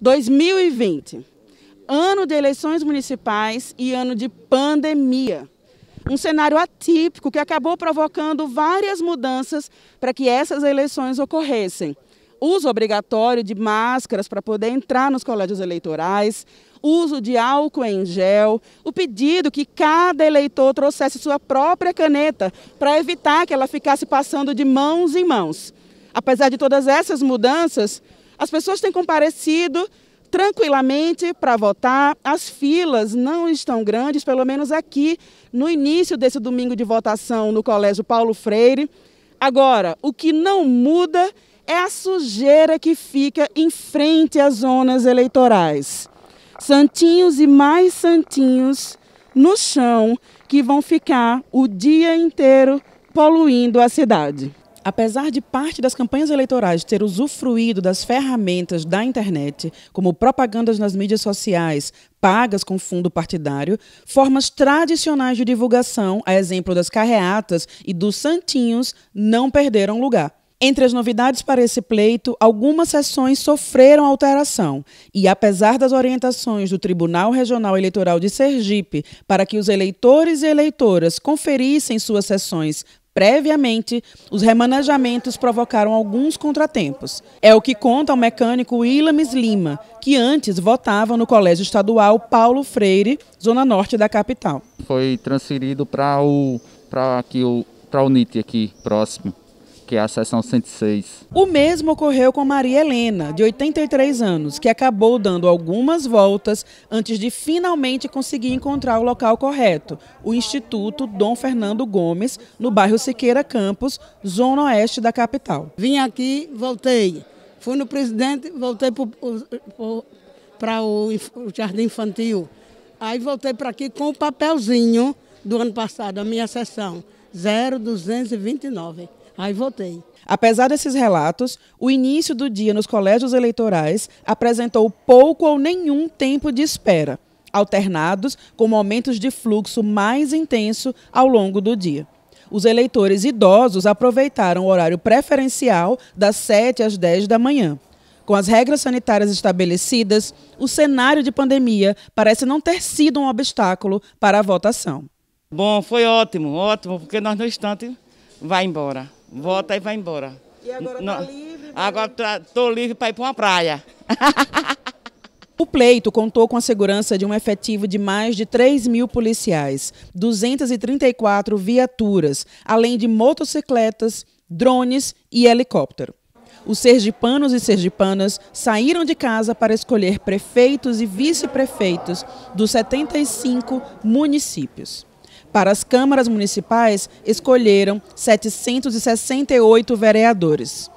2020, ano de eleições municipais e ano de pandemia. Um cenário atípico que acabou provocando várias mudanças para que essas eleições ocorressem. Uso obrigatório de máscaras para poder entrar nos colégios eleitorais, uso de álcool em gel, o pedido que cada eleitor trouxesse sua própria caneta para evitar que ela ficasse passando de mãos em mãos. Apesar de todas essas mudanças, as pessoas têm comparecido tranquilamente para votar. As filas não estão grandes, pelo menos aqui no início desse domingo de votação no Colégio Paulo Freire. Agora, o que não muda é a sujeira que fica em frente às zonas eleitorais. Santinhos e mais santinhos no chão que vão ficar o dia inteiro poluindo a cidade. Apesar de parte das campanhas eleitorais ter usufruído das ferramentas da internet, como propagandas nas mídias sociais, pagas com fundo partidário, formas tradicionais de divulgação, a exemplo das carreatas e dos santinhos, não perderam lugar. Entre as novidades para esse pleito, algumas sessões sofreram alteração e, apesar das orientações do Tribunal Regional Eleitoral de Sergipe para que os eleitores e eleitoras conferissem suas sessões Previamente, os remanejamentos provocaram alguns contratempos. É o que conta o mecânico Ilames Lima, que antes votava no Colégio Estadual Paulo Freire, zona norte da capital. Foi transferido para o para aqui o para o NIT aqui próximo que é a sessão 106. O mesmo ocorreu com Maria Helena, de 83 anos, que acabou dando algumas voltas antes de finalmente conseguir encontrar o local correto, o Instituto Dom Fernando Gomes, no bairro Siqueira Campos, zona oeste da capital. Vim aqui, voltei. Fui no presidente, voltei para o, o jardim infantil. Aí voltei para aqui com o papelzinho do ano passado, a minha sessão, 0229. Aí votei. Apesar desses relatos, o início do dia nos colégios eleitorais apresentou pouco ou nenhum tempo de espera, alternados com momentos de fluxo mais intenso ao longo do dia. Os eleitores idosos aproveitaram o horário preferencial das 7 às 10 da manhã. Com as regras sanitárias estabelecidas, o cenário de pandemia parece não ter sido um obstáculo para a votação. Bom, foi ótimo, ótimo, porque nós no instante vai embora vota e vai embora. E agora está livre? Né? Agora estou tá, livre para ir para uma praia. O pleito contou com a segurança de um efetivo de mais de 3 mil policiais, 234 viaturas, além de motocicletas, drones e helicóptero. Os sergipanos e sergipanas saíram de casa para escolher prefeitos e vice-prefeitos dos 75 municípios. Para as câmaras municipais, escolheram 768 vereadores.